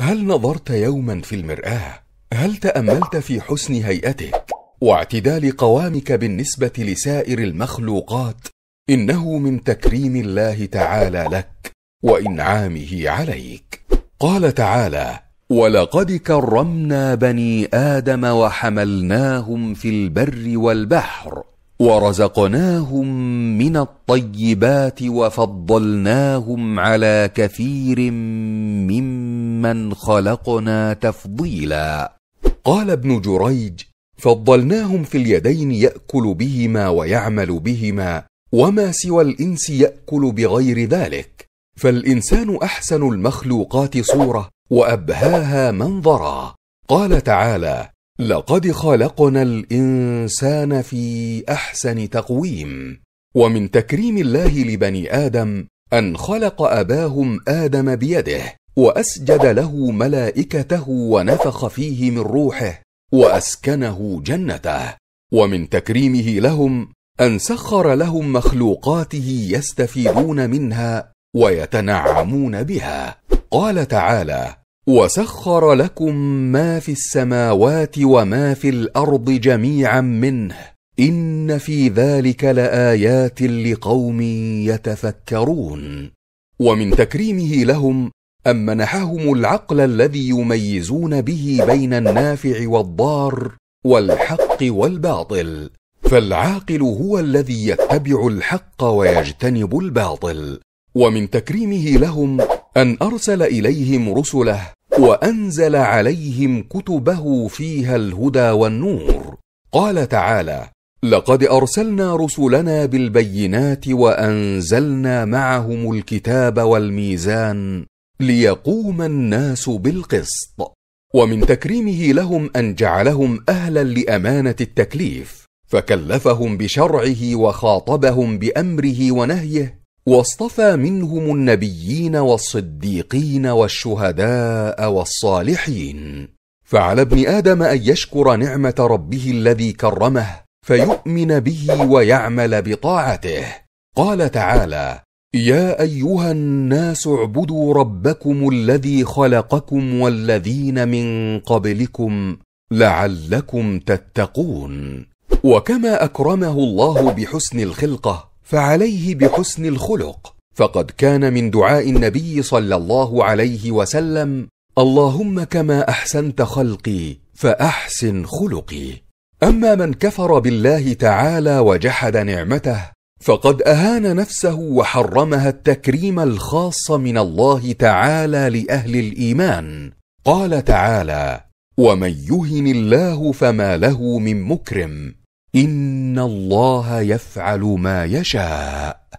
هل نظرت يوما في المراه هل تاملت في حسن هيئتك واعتدال قوامك بالنسبه لسائر المخلوقات انه من تكريم الله تعالى لك وانعامه عليك قال تعالى ولقد كرمنا بني ادم وحملناهم في البر والبحر ورزقناهم من الطيبات وفضلناهم على كثير ممن ممن خلقنا تفضيلا قال ابن جريج فضلناهم في اليدين ياكل بهما ويعمل بهما وما سوى الانس ياكل بغير ذلك فالانسان احسن المخلوقات صوره وابهاها منظرا قال تعالى لقد خلقنا الانسان في احسن تقويم ومن تكريم الله لبني ادم ان خلق اباهم ادم بيده واسجد له ملائكته ونفخ فيه من روحه واسكنه جنته ومن تكريمه لهم ان سخر لهم مخلوقاته يستفيدون منها ويتنعمون بها قال تعالى وسخر لكم ما في السماوات وما في الارض جميعا منه ان في ذلك لايات لقوم يتفكرون ومن تكريمه لهم أم منحهم العقل الذي يميزون به بين النافع والضار والحق والباطل فالعاقل هو الذي يتبع الحق ويجتنب الباطل ومن تكريمه لهم ان ارسل اليهم رسله وانزل عليهم كتبه فيها الهدى والنور قال تعالى لقد ارسلنا رسلنا بالبينات وانزلنا معهم الكتاب والميزان ليقوم الناس بالقسط ومن تكريمه لهم ان جعلهم اهلا لامانه التكليف فكلفهم بشرعه وخاطبهم بامره ونهيه واصطفى منهم النبيين والصديقين والشهداء والصالحين فعلى ابن ادم ان يشكر نعمه ربه الذي كرمه فيؤمن به ويعمل بطاعته قال تعالى يا ايها الناس اعبدوا ربكم الذي خلقكم والذين من قبلكم لعلكم تتقون وكما اكرمه الله بحسن الخلقه فعليه بحسن الخلق فقد كان من دعاء النبي صلى الله عليه وسلم اللهم كما احسنت خلقي فاحسن خلقي اما من كفر بالله تعالى وجحد نعمته فقد اهان نفسه وحرمها التكريم الخاص من الله تعالى لاهل الايمان قال تعالى ومن يهن الله فما له من مكرم ان الله يفعل ما يشاء